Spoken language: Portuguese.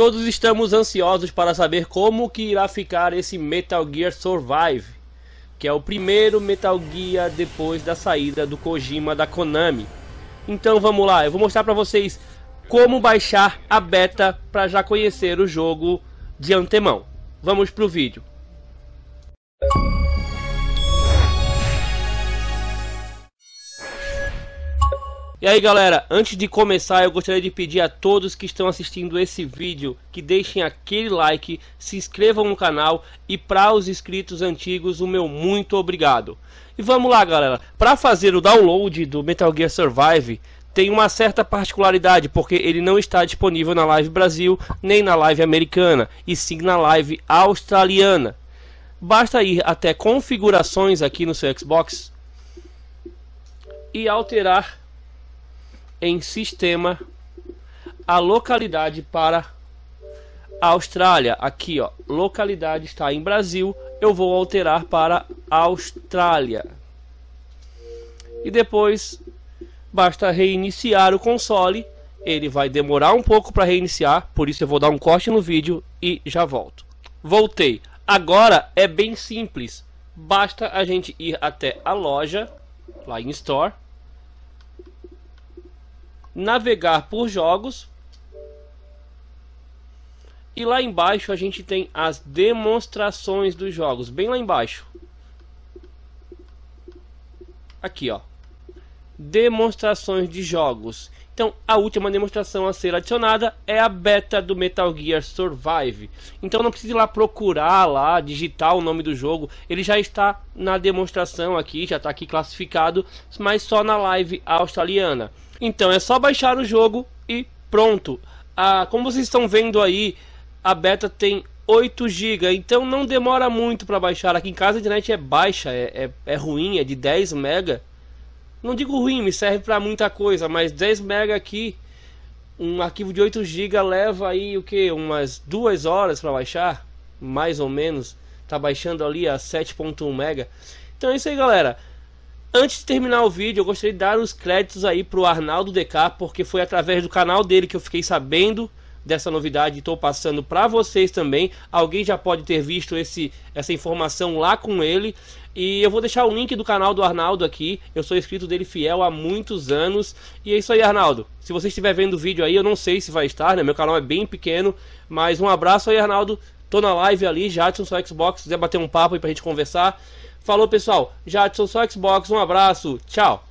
Todos estamos ansiosos para saber como que irá ficar esse Metal Gear Survive, que é o primeiro Metal Gear depois da saída do Kojima da Konami. Então vamos lá, eu vou mostrar para vocês como baixar a beta para já conhecer o jogo de antemão. Vamos pro vídeo. E aí galera, antes de começar eu gostaria de pedir a todos que estão assistindo esse vídeo que deixem aquele like, se inscrevam no canal e para os inscritos antigos o meu muito obrigado. E vamos lá galera, para fazer o download do Metal Gear Survive tem uma certa particularidade porque ele não está disponível na Live Brasil nem na Live americana e sim na Live australiana. Basta ir até configurações aqui no seu Xbox e alterar em sistema a localidade para a Austrália. Aqui, ó, localidade está em Brasil, eu vou alterar para Austrália. E depois basta reiniciar o console. Ele vai demorar um pouco para reiniciar, por isso eu vou dar um corte no vídeo e já volto. Voltei. Agora é bem simples. Basta a gente ir até a loja, lá em Store, navegar por jogos. E lá embaixo a gente tem as demonstrações dos jogos, bem lá embaixo. Aqui, ó. Demonstrações de jogos. Então, a última demonstração a ser adicionada é a beta do Metal Gear Survive. Então, não precisa ir lá procurar lá, digitar o nome do jogo. Ele já está na demonstração aqui, já está aqui classificado, mas só na live australiana. Então, é só baixar o jogo e pronto. Ah, como vocês estão vendo aí, a beta tem 8 GB, então não demora muito para baixar. Aqui em casa a internet é baixa, é, é, é ruim, é de 10 MB não digo ruim, me serve para muita coisa, mas 10 mega aqui, um arquivo de 8 GB leva aí o que? Umas duas horas para baixar, mais ou menos. Tá baixando ali a 7.1 mega. Então é isso aí, galera. Antes de terminar o vídeo, eu gostaria de dar os créditos aí pro Arnaldo DK, porque foi através do canal dele que eu fiquei sabendo dessa novidade, estou passando para vocês também. Alguém já pode ter visto esse, essa informação lá com ele. E eu vou deixar o link do canal do Arnaldo aqui. Eu sou inscrito dele fiel há muitos anos. E é isso aí, Arnaldo. Se você estiver vendo o vídeo aí, eu não sei se vai estar, né? Meu canal é bem pequeno. Mas um abraço aí, Arnaldo. Tô na live ali, Jadson só Xbox. Se quiser bater um papo aí pra gente conversar. Falou, pessoal. Jadson só Xbox. Um abraço. Tchau.